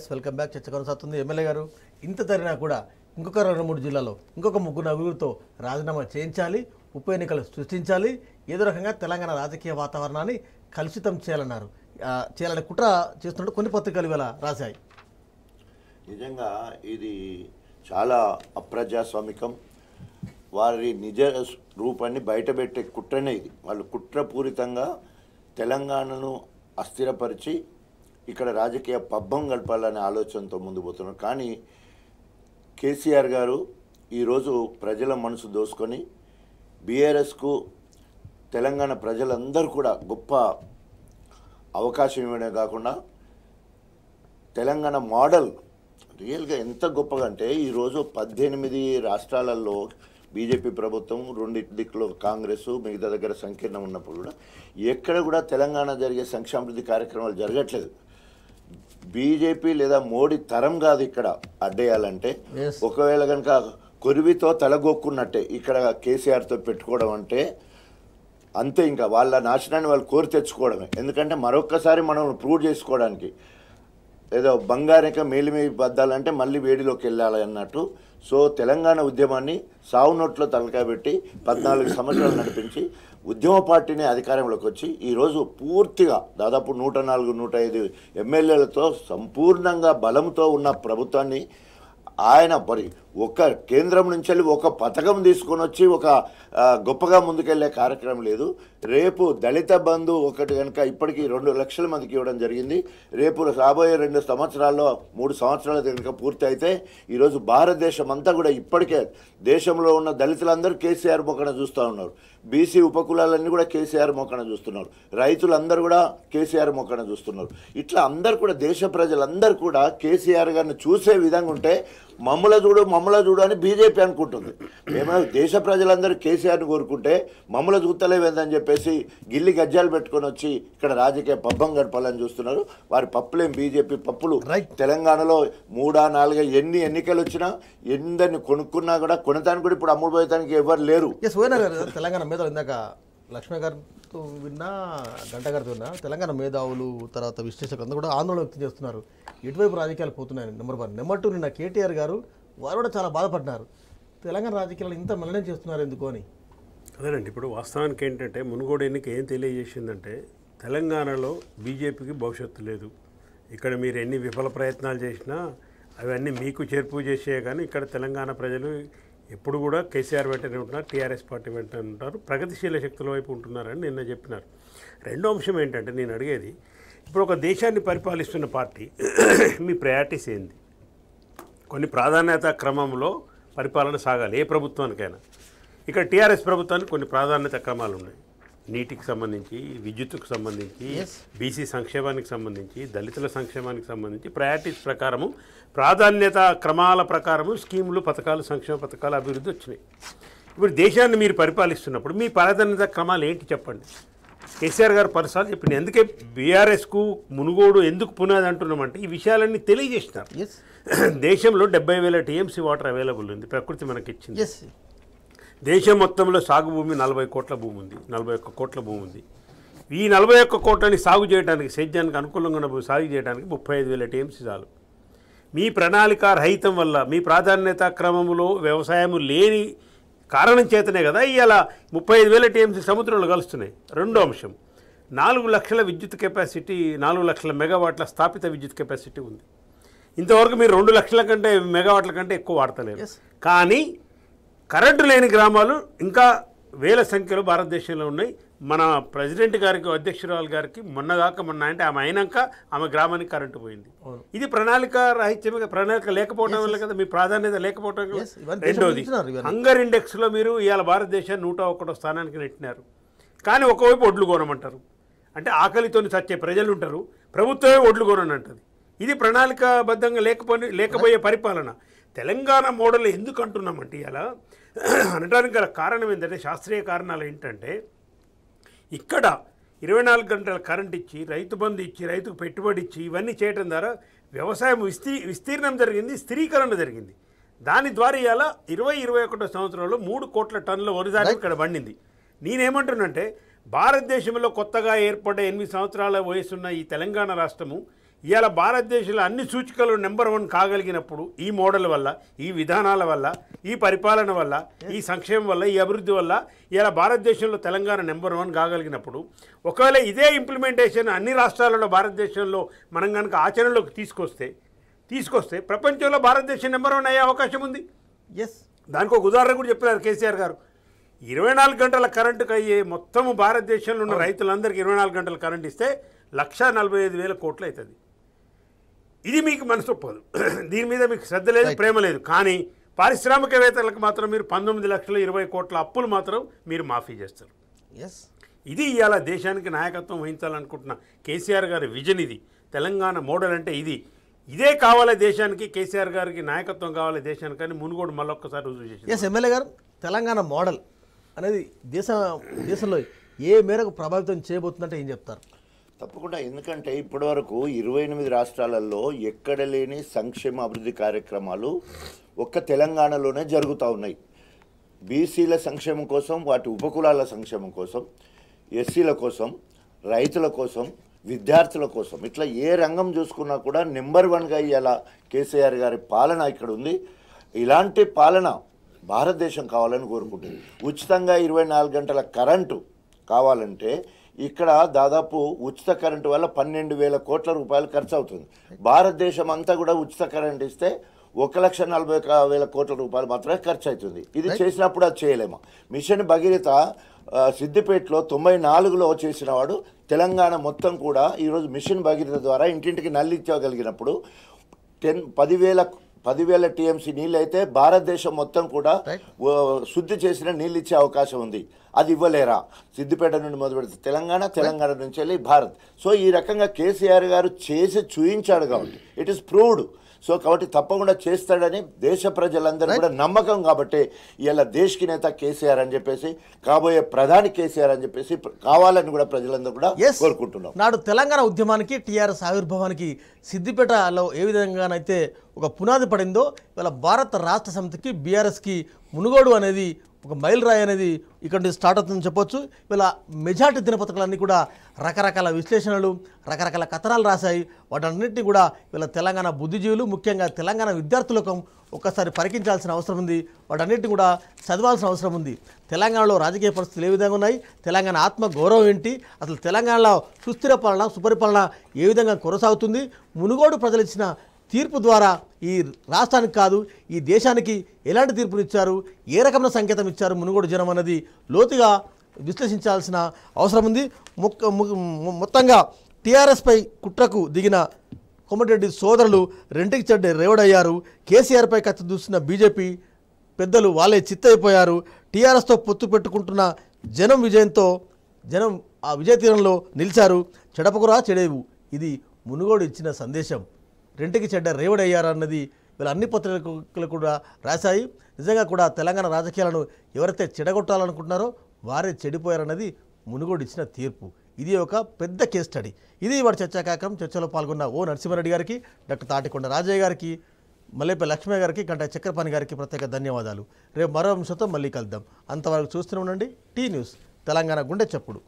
yes welcome back చర్చ కొనసాగుతుంది MLA గారు ఇంత తరినా కూడా ఇంకొక రెండు మూడు జిల్లాలో ఇంకొక ముగ్గురు నలుగురితో రాజీనామా చేయించాలి ఉప ఎన్నికలు సృష్టించాలి ఏదో రకంగా తెలంగాణ రాజకీయ వాతావరణాన్ని కలుషితం చేయాలన్నారు చేయాలని కుట్ర చేస్తున్నట్టు కొన్ని పత్రికలు ఇవాళ రాశాయి నిజంగా ఇది చాలా అప్రజాస్వామికం వారి నిజ రూపాన్ని బయటపెట్టే కుట్రనే ఇది వాళ్ళు కుట్రపూరితంగా తెలంగాణను అస్థిరపరిచి ఇక్కడ రాజకీయ పబ్బం గడపాలనే ఆలోచనతో ముందు పోతున్నారు కానీ కేసీఆర్ గారు ఈరోజు ప్రజల మనసు దోసుకొని బీఆర్ఎస్కు తెలంగాణ ప్రజలందరూ కూడా గొప్ప అవకాశం ఇవ్వడమే కాకుండా తెలంగాణ మోడల్ రియల్గా ఎంత గొప్పగా అంటే ఈరోజు పద్దెనిమిది రాష్ట్రాలలో బీజేపీ ప్రభుత్వం రెండు దిక్కులో కాంగ్రెస్ మిగతా దగ్గర సంకీర్ణం ఉన్నప్పుడు కూడా ఎక్కడ కూడా తెలంగాణ జరిగే సంక్షేమాభివృద్ధి కార్యక్రమాలు జరగట్లేదు బీజేపీ లేదా మోడీ తరం కాదు ఇక్కడ అడ్డేయాలంటే ఒకవేళ కనుక కొరివితో తలగొక్కున్నట్టే ఇక్కడ కేసీఆర్తో పెట్టుకోవడం అంటే అంతే ఇంకా వాళ్ళ నాశనాన్ని వాళ్ళు కోరి తెచ్చుకోవడమే ఎందుకంటే మరొక్కసారి మనం ప్రూవ్ చేసుకోవడానికి ఏదో బంగారిక మేలిమే బద్దాలంటే మళ్ళీ వేడిలోకి వెళ్ళాలి అన్నట్టు సో తెలంగాణ ఉద్యమాన్ని సావునోట్లో తలకాబెట్టి పద్నాలుగు సంవత్సరాలు నడిపించి ఉద్యమ పార్టీని అధికారంలోకి వచ్చి ఈరోజు పూర్తిగా దాదాపు నూట నాలుగు నూట ఐదు ఎమ్మెల్యేలతో సంపూర్ణంగా బలంతో ఉన్న ప్రభుత్వాన్ని ఆయన మరి ఒక కేంద్రం నుంచి ఒక పథకం తీసుకొని వచ్చి ఒక గొప్పగా ముందుకెళ్లే కార్యక్రమం లేదు రేపు దళిత బంధు ఒకటి కనుక ఇప్పటికీ రెండు లక్షల మందికి ఇవ్వడం జరిగింది రేపు రాబోయే రెండు సంవత్సరాల్లో మూడు సంవత్సరాలు కనుక పూర్తి అయితే ఈరోజు భారతదేశం అంతా కూడా ఇప్పటికే దేశంలో ఉన్న దళితులందరూ కేసీఆర్ మొక్కన చూస్తూ ఉన్నారు బీసీ ఉపకులాలన్నీ కూడా కేసీఆర్ మొక్కన చూస్తున్నారు రైతులందరూ కూడా కేసీఆర్ మొక్కన చూస్తున్నారు ఇట్లా అందరు కూడా దేశ ప్రజలందరూ కూడా కేసీఆర్ గారిని చూసే విధంగా ఉంటే మమ్మల చూడు మమ్మల్ని చూడని బీజేపీ అనుకుంటుంది ఏమైనా దేశ ప్రజలందరూ కేసీఆర్ని కోరుకుంటే మమ్మల్ని చూస్తలేవేందని చెప్పేసి గిల్లి గజ్జాలు పెట్టుకొని వచ్చి ఇక్కడ రాజకీయ పబ్బం గడపాలని చూస్తున్నారు వారి పప్పులేం బీజేపీ పప్పులు తెలంగాణలో మూడా నాలుగా ఎన్ని ఎన్నికలు వచ్చినా ఎందరిని కొనుక్కున్నా కూడా కొనతాను కూడా ఇప్పుడు అమ్ముడు పోయేదానికి ఎవరు లేరు తెలంగాణ మీద ఇందాక లక్ష్మీ గారితో విన్నా గంట గారితో విన్నా తెలంగాణ మేధావులు తర్వాత విశ్లేషకులు అందరూ కూడా ఆందోళన వ్యక్తం చేస్తున్నారు ఎటువైపు రాజకీయాలు పోతున్నాయని నెంబర్ వన్ నెంబర్ టూ నిన్న కేటీఆర్ గారు వారు కూడా చాలా బాధపడ్డారు తెలంగాణ రాజకీయాలు ఇంత మలినం చేస్తున్నారు ఎందుకు అని అదేనండి ఇప్పుడు వాస్తవానికి ఏంటంటే మునుగోడు ఎన్నిక ఏం తెలియజేసిందంటే తెలంగాణలో బీజేపీకి భవిష్యత్తు లేదు ఇక్కడ మీరు ఎన్ని విఫల ప్రయత్నాలు చేసినా అవన్నీ మీకు చేర్పు చేసే కానీ ఇక్కడ తెలంగాణ ప్రజలు ఎప్పుడు కూడా కేసీఆర్ వెంటనే ఉంటున్నారు టీఆర్ఎస్ పార్టీ వెంటనే ఉంటారు ప్రగతిశీల శక్తుల వైపు ఉంటున్నారని నిన్న చెప్పినారు రెండో అంశం ఏంటంటే నేను అడిగేది ఇప్పుడు ఒక దేశాన్ని పరిపాలిస్తున్న పార్టీ మీ ప్రయారిటీస్ ఏంది కొన్ని ప్రాధాన్యత క్రమంలో పరిపాలన సాగాలి ఏ ప్రభుత్వానికైనా ఇక్కడ టీఆర్ఎస్ ప్రభుత్వానికి కొన్ని ప్రాధాన్యత క్రమాలు ఉన్నాయి నీటికి సంబంధించి విద్యుత్తుకు సంబంధించి బీసీ సంక్షేమానికి సంబంధించి దళితుల సంక్షేమానికి సంబంధించి ప్రయారిటీస్ ప్రకారము ప్రాధాన్యత క్రమాల ప్రకారము స్కీములు పథకాలు సంక్షేమ పథకాలు అభివృద్ధి వచ్చినాయి ఇప్పుడు దేశాన్ని మీరు పరిపాలిస్తున్నప్పుడు మీ ప్రాధాన్యత క్రమాలు ఏంటి చెప్పండి కేసీఆర్ గారు పలుసార్లు చెప్పింది ఎందుకే బీఆర్ఎస్కు మునుగోడు ఎందుకు పునాది అంటున్నామంటే ఈ విషయాలన్నీ తెలియజేసినారు దేశంలో డెబ్బై వేల టీఎంసీ వాటర్ అవైలబుల్ ఉంది ప్రకృతి మనకి ఇచ్చింది దేశం మొత్తంలో సాగు భూమి నలభై కోట్ల భూమి ఉంది నలభై ఒక్క కోట్ల భూమి ఉంది ఈ నలభై ఒక్క కోట్లని సాగు చేయడానికి సేద్యానికి అనుకూలంగా ఉన్న సాగు చేయడానికి ముప్పై ఐదు వేల టీఎంసీ చాలు మీ ప్రణాళిక రహితం వల్ల మీ ప్రాధాన్యత క్రమంలో వ్యవసాయం లేని కారణం చేతనే కదా ఇవాళ ముప్పై ఐదు వేల టీఎంసీ సముద్రంలో కలుస్తున్నాయి రెండో అంశం నాలుగు లక్షల విద్యుత్ కెపాసిటీ నాలుగు లక్షల మెగావాట్ల స్థాపిత విద్యుత్ కెపాసిటీ ఉంది ఇంతవరకు మీరు రెండు లక్షల కంటే మెగావాట్ల కంటే ఎక్కువ వాడతలేదు కానీ కరెంటు లేని గ్రామాలు ఇంకా వేల సంఖ్యలో భారతదేశంలో ఉన్నాయి మన ప్రెసిడెంట్ గారికి అధ్యక్షురాలు గారికి మొన్నగాక మొన్న అంటే ఆమె అయినాక ఆమె గ్రామానికి కరెంటు పోయింది ఇది ప్రణాళిక రాహిత్యం ప్రణాళిక లేకపోవడం వల్ల కదా మీ ప్రాధాన్యత లేకపోవడం రెండోది హంగర్ ఇండెక్స్లో మీరు ఇవాళ భారతదేశాన్ని నూట ఒకటో స్థానానికి నెట్టినారు కానీ ఒకవైపు ఒడ్లు కోనమంటారు అంటే ఆకలితో చచ్చే ప్రజలు ఉంటారు ప్రభుత్వమే ఒడ్లు కోనని ఇది ప్రణాళికాబద్ధంగా లేకపోయి లేకపోయే పరిపాలన తెలంగాణ మోడల్ ఎందుకు అంటున్నామంటే ఇలా అనడానికి గల కారణం ఏంటంటే శాస్త్రీయ కారణాలు ఏంటంటే ఇక్కడ ఇరవై నాలుగు గంటల కరెంట్ ఇచ్చి రైతు బంధు ఇచ్చి రైతుకు పెట్టుబడి ఇచ్చి ఇవన్నీ చేయడం ద్వారా వ్యవసాయం విస్తీ విస్తీర్ణం జరిగింది స్థిరీకరణ జరిగింది దాని ద్వారా ఇవాళ ఇరవై ఇరవై ఒకటో సంవత్సరంలో మూడు కోట్ల టన్నుల వరిధాన్యం ఇక్కడ పండింది నేనేమంటున్నంటే భారతదేశంలో కొత్తగా ఏర్పడే ఎనిమిది సంవత్సరాల వయసున్న ఈ తెలంగాణ రాష్ట్రము ఇవాళ భారతదేశంలో అన్ని సూచికలు నెంబర్ వన్ కాగలిగినప్పుడు ఈ మోడల్ వల్ల ఈ విధానాల వల్ల ఈ పరిపాలన వల్ల ఈ సంక్షేమం వల్ల ఈ అభివృద్ధి వల్ల ఇవాళ భారతదేశంలో తెలంగాణ నెంబర్ వన్ కాగలిగినప్పుడు ఒకవేళ ఇదే ఇంప్లిమెంటేషన్ అన్ని రాష్ట్రాలలో భారతదేశంలో మనం కనుక ఆచరణలోకి తీసుకొస్తే తీసుకొస్తే ప్రపంచంలో భారతదేశం నెంబర్ వన్ అయ్యే అవకాశం ఉంది ఎస్ దానికి ఒక ఉదాహరణ కూడా చెప్పారు కేసీఆర్ గారు ఇరవై నాలుగు గంటల కరెంటుకు అయ్యే మొత్తం భారతదేశంలో ఉన్న రైతులందరికీ ఇరవై నాలుగు గంటల కరెంట్ ఇస్తే లక్ష నలభై ఐదు వేల కోట్లు అవుతుంది ఇది మీకు ఒప్పదు దీని మీద మీకు శ్రద్ధ లేదు ప్రేమ లేదు కానీ పారిశ్రామికవేత్తలకు మాత్రం మీరు పంతొమ్మిది లక్షల ఇరవై కోట్ల అప్పులు మాత్రం మీరు మాఫీ చేస్తారు ఎస్ ఇది ఇవాళ దేశానికి నాయకత్వం వహించాలనుకుంటున్న కేసీఆర్ గారి విజన్ ఇది తెలంగాణ మోడల్ అంటే ఇది ఇదే కావాలి దేశానికి కేసీఆర్ గారికి నాయకత్వం కావాలి దేశానికి అని మునుగోడు మళ్ళొక్కసారి రుజువు చేసి ఎస్ ఎమ్మెల్యే గారు తెలంగాణ మోడల్ అనేది దేశ దేశంలో ఏ మేరకు ప్రభావితం చేయబోతుందంటే ఏం చెప్తారు తప్పకుండా ఎందుకంటే ఇప్పటి వరకు ఇరవై ఎనిమిది రాష్ట్రాలలో ఎక్కడ లేని సంక్షేమ అభివృద్ధి కార్యక్రమాలు ఒక్క తెలంగాణలోనే జరుగుతూ ఉన్నాయి బీసీల సంక్షేమం కోసం వాటి ఉపకులాల సంక్షేమం కోసం ఎస్సీల కోసం రైతుల కోసం విద్యార్థుల కోసం ఇట్లా ఏ రంగం చూసుకున్నా కూడా నెంబర్ వన్గా ఇవాళ కేసీఆర్ గారి పాలన ఇక్కడ ఉంది ఇలాంటి పాలన భారతదేశం కావాలని కోరుకుంటుంది ఉచితంగా ఇరవై నాలుగు గంటల కరెంటు కావాలంటే ఇక్కడ దాదాపు ఉచిత కరెంటు వల్ల పన్నెండు వేల కోట్ల రూపాయలు ఖర్చు అవుతుంది భారతదేశం అంతా కూడా ఉచిత కరెంట్ ఇస్తే ఒక లక్ష నలభై వేల కోట్ల రూపాయలు మాత్రమే ఖర్చు అవుతుంది ఇది చేసినప్పుడు అది చేయలేము మిషన్ భగీరథ సిద్దిపేటలో తొంభై నాలుగులో చేసిన వాడు తెలంగాణ మొత్తం కూడా ఈరోజు మిషన్ భగీరథ ద్వారా ఇంటింటికి నల్లిచ్చగలిగినప్పుడు టెన్ పదివేల పదివేల టీఎంసీ నీళ్ళు అయితే భారతదేశం మొత్తం కూడా శుద్ధి చేసిన నీళ్ళు ఇచ్చే అవకాశం ఉంది అది ఇవ్వలేరా సిద్దిపేట నుండి మొదలు పెడితే తెలంగాణ తెలంగాణ నుంచి వెళ్ళి భారత్ సో ఈ రకంగా కేసీఆర్ గారు చేసి చూయించాడు కాబట్టి ఇట్ ఈస్ ప్రూవ్డ్ సో కాబట్టి తప్పకుండా చేస్తాడని దేశ ప్రజలందరూ కూడా నమ్మకం కాబట్టి ఇలా దేశకి నేత కేసీఆర్ అని చెప్పేసి కాబోయే ప్రధాని కేసీఆర్ అని చెప్పేసి కావాలని కూడా ప్రజలందరూ కూడా కోరుకుంటున్నాం నాడు తెలంగాణ ఉద్యమానికి టీఆర్ఎస్ ఆవిర్భావానికి సిద్దిపేటలో ఏ విధంగానైతే ఒక పునాది పడిందో ఇవాళ భారత రాష్ట్ర సమితికి బీఆర్ఎస్కి మునుగోడు అనేది ఒక మైల్ రాయి అనేది ఇక్కడ నుంచి స్టార్ట్ అవుతుందని చెప్పొచ్చు ఇలా మెజార్టీ దినపత్రికలన్నీ కూడా రకరకాల విశ్లేషణలు రకరకాల కథనాలు రాశాయి వాటన్నింటినీ కూడా ఇలా తెలంగాణ బుద్ధిజీవులు ముఖ్యంగా తెలంగాణ విద్యార్థులకు ఒక్కసారి పరికించాల్సిన అవసరం ఉంది వాటన్నిటిని కూడా చదవాల్సిన అవసరం ఉంది తెలంగాణలో రాజకీయ పరిస్థితులు ఏ విధంగా ఉన్నాయి తెలంగాణ ఆత్మ గౌరవం ఏంటి అసలు తెలంగాణలో సుస్థిర పాలన సుపరిపాలన ఏ విధంగా కొనసాగుతుంది మునుగోడు ప్రజలు ఇచ్చిన తీర్పు ద్వారా ఈ రాష్ట్రానికి కాదు ఈ దేశానికి ఎలాంటి తీర్పులు ఇచ్చారు ఏ రకమైన సంకేతం ఇచ్చారు మునుగోడు జనం అన్నది లోతుగా విశ్లేషించాల్సిన అవసరం ఉంది మొత్తంగా టీఆర్ఎస్పై కుట్రకు దిగిన కొమ్మటిరెడ్డి సోదరులు రెంటికి చెడ్డే రేవడయ్యారు కేసీఆర్పై కత్తి దూసిన బీజేపీ పెద్దలు వాళ్ళే చిత్తైపోయారు టీఆర్ఎస్తో పొత్తు పెట్టుకుంటున్న జనం విజయంతో జనం ఆ విజయ తీరంలో నిలిచారు చెడపకురా చెడేవు ఇది మునుగోడు ఇచ్చిన సందేశం రెంటికి చెడ్డ రేవుడయ్యారన్నది వీళ్ళ అన్ని పత్రికలు కూడా రాశాయి నిజంగా కూడా తెలంగాణ రాజకీయాలను ఎవరైతే చెడగొట్టాలనుకుంటున్నారో వారే చెడిపోయారన్నది మునుగోడిచ్చిన తీర్పు ఇది ఒక పెద్ద కేస్ స్టడీ ఇది వాడి చర్చా కార్యక్రమం చర్చలో పాల్గొన్న ఓ నరసింహారెడ్డి గారికి డాక్టర్ తాటికొండ రాజయ్య గారికి మల్లేప లక్ష్మయ్య గారికి గంట చక్రపాణి గారికి ప్రత్యేక ధన్యవాదాలు రేపు మరో అంశంతో మళ్ళీ కలుద్దాం అంతవరకు చూస్తూనే ఉండండి టీ న్యూస్ తెలంగాణ గుండె చెప్పుడు